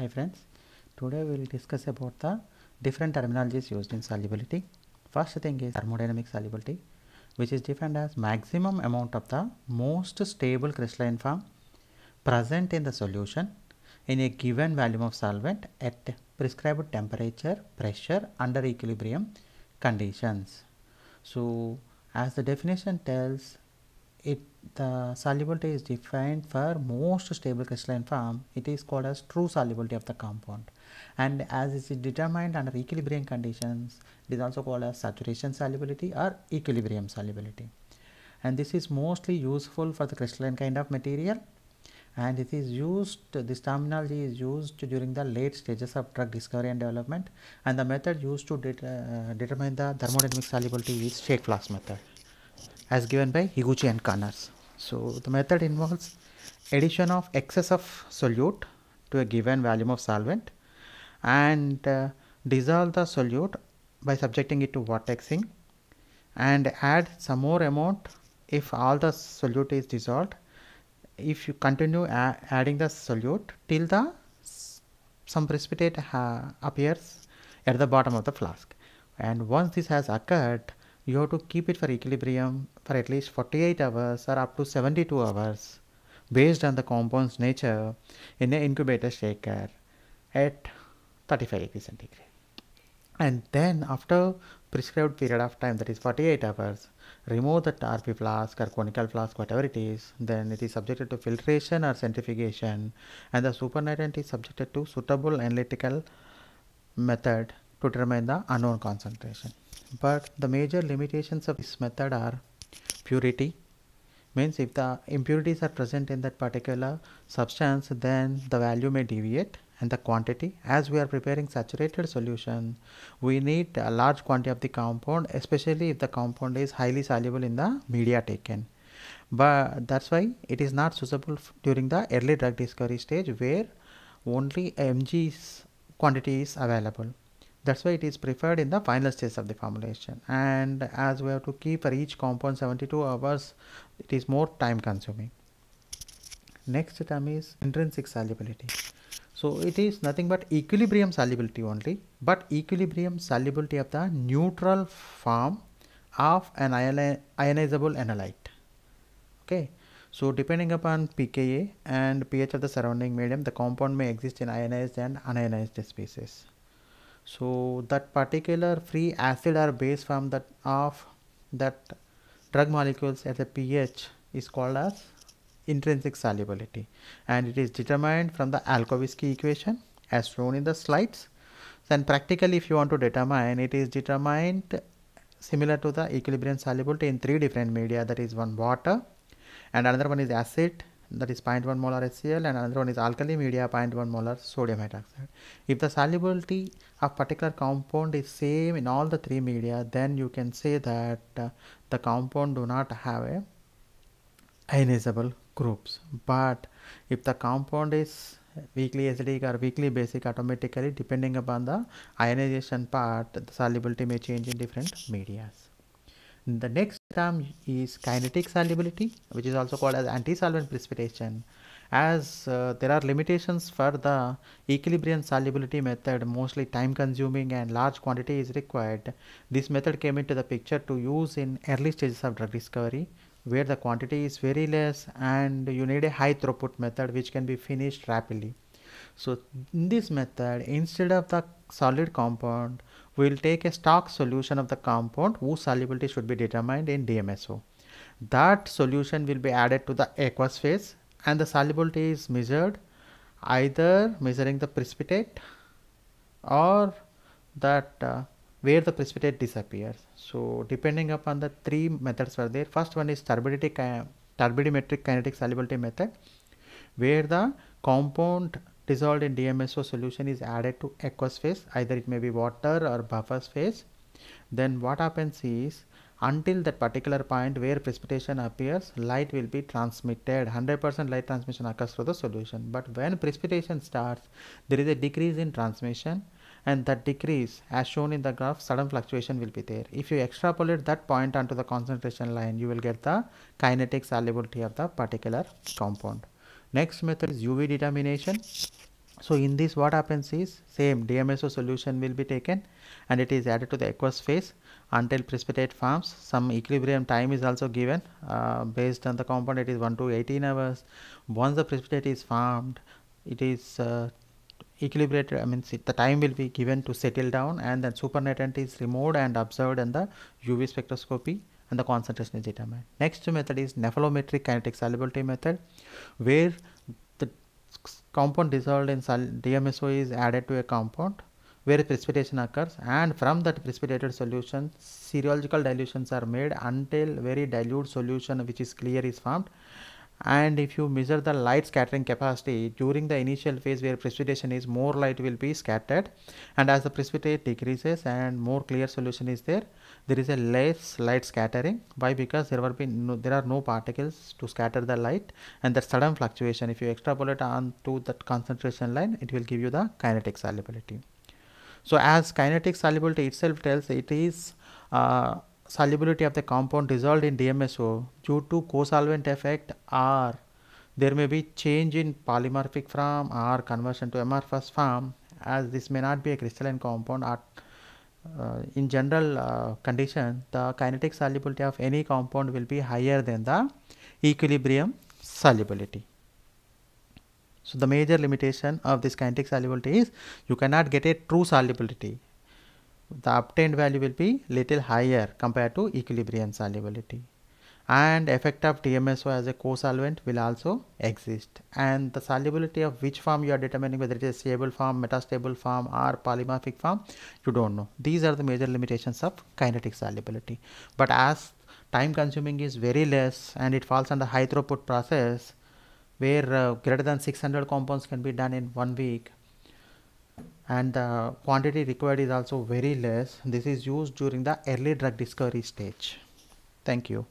Hi friends, today we will discuss about the different terminologies used in solubility. First thing is thermodynamic solubility which is defined as maximum amount of the most stable crystalline form present in the solution in a given volume of solvent at prescribed temperature, pressure under equilibrium conditions. So as the definition tells it the solubility is defined for most stable crystalline form it is called as true solubility of the compound and as it is determined under equilibrium conditions it is also called as saturation solubility or equilibrium solubility and this is mostly useful for the crystalline kind of material and it is used this terminology is used during the late stages of drug discovery and development and the method used to det uh, determine the thermodynamic solubility is Shake-Flask method as given by Higuchi and Connors, So the method involves addition of excess of solute to a given volume of solvent and uh, dissolve the solute by subjecting it to vortexing and add some more amount if all the solute is dissolved if you continue adding the solute till the some precipitate uh, appears at the bottom of the flask and once this has occurred you have to keep it for equilibrium for at least 48 hours or up to 72 hours based on the compound's nature in an incubator shaker at 35 degrees centigrade. And then after prescribed period of time that is 48 hours, remove the RP flask or conical flask whatever it is, then it is subjected to filtration or centrifugation and the supernatant is subjected to suitable analytical method to determine the unknown concentration but the major limitations of this method are purity means if the impurities are present in that particular substance then the value may deviate and the quantity as we are preparing saturated solution we need a large quantity of the compound especially if the compound is highly soluble in the media taken but that's why it is not suitable during the early drug discovery stage where only mg's quantity is available that's why it is preferred in the final stage of the formulation and as we have to keep for each compound 72 hours it is more time consuming next term is intrinsic solubility so it is nothing but equilibrium solubility only but equilibrium solubility of the neutral form of an ionizable analyte okay so depending upon pKa and pH of the surrounding medium the compound may exist in ionized and unionized species so that particular free acid or base from that of that drug molecules at the pH is called as intrinsic solubility and it is determined from the Alkovisky equation as shown in the slides then practically if you want to determine it is determined similar to the equilibrium solubility in three different media that is one water and another one is acid that is 0.1 molar HCl and another one is alkali media 0.1 molar sodium hydroxide. If the solubility of particular compound is same in all the three media then you can say that uh, the compound do not have a ionizable groups but if the compound is weakly acidic or weakly basic automatically depending upon the ionization part the solubility may change in different medias. The next term is kinetic solubility, which is also called as anti-solvent precipitation. As uh, there are limitations for the equilibrium solubility method, mostly time consuming and large quantity is required. This method came into the picture to use in early stages of drug discovery where the quantity is very less and you need a high throughput method which can be finished rapidly. So in this method, instead of the solid compound, we will take a stock solution of the compound whose solubility should be determined in DMSO. That solution will be added to the aqueous phase and the solubility is measured either measuring the precipitate or that uh, where the precipitate disappears. So depending upon the three methods were there. First one is turbidity, turbidimetric kinetic solubility method where the compound dissolved in DMSO solution is added to aqueous phase either it may be water or buffer phase then what happens is until that particular point where precipitation appears light will be transmitted 100% light transmission occurs through the solution but when precipitation starts there is a decrease in transmission and that decrease as shown in the graph sudden fluctuation will be there if you extrapolate that point onto the concentration line you will get the kinetic solubility of the particular compound Next method is UV determination. So in this what happens is same DMSO solution will be taken and it is added to the aqueous phase until precipitate forms. Some equilibrium time is also given uh, based on the compound it is 1 to 18 hours. Once the precipitate is formed it is uh, equilibrated I mean the time will be given to settle down and then supernatant is removed and observed in the UV spectroscopy and the concentration is determined. Next method is nephelometric kinetic solubility method where the compound dissolved in DMSO is added to a compound where precipitation occurs and from that precipitated solution serological dilutions are made until very dilute solution which is clear is formed and if you measure the light scattering capacity during the initial phase where precipitation is more light will be scattered and as the precipitate decreases and more clear solution is there there is a less light scattering why because there will be no, there are no particles to scatter the light and the sudden fluctuation if you extrapolate on to that concentration line it will give you the kinetic solubility so as kinetic solubility itself tells it is uh, solubility of the compound dissolved in DMSO due to cosolvent effect or there may be change in polymorphic form or conversion to amorphous form as this may not be a crystalline compound or uh, in general uh, condition the kinetic solubility of any compound will be higher than the equilibrium solubility. So the major limitation of this kinetic solubility is you cannot get a true solubility the obtained value will be little higher compared to equilibrium solubility and effect of DMSO as a co-solvent will also exist and the solubility of which form you are determining whether it is stable form, metastable form or polymorphic form you don't know. These are the major limitations of kinetic solubility but as time consuming is very less and it falls under high throughput process where uh, greater than 600 compounds can be done in one week and the quantity required is also very less. This is used during the early drug discovery stage. Thank you.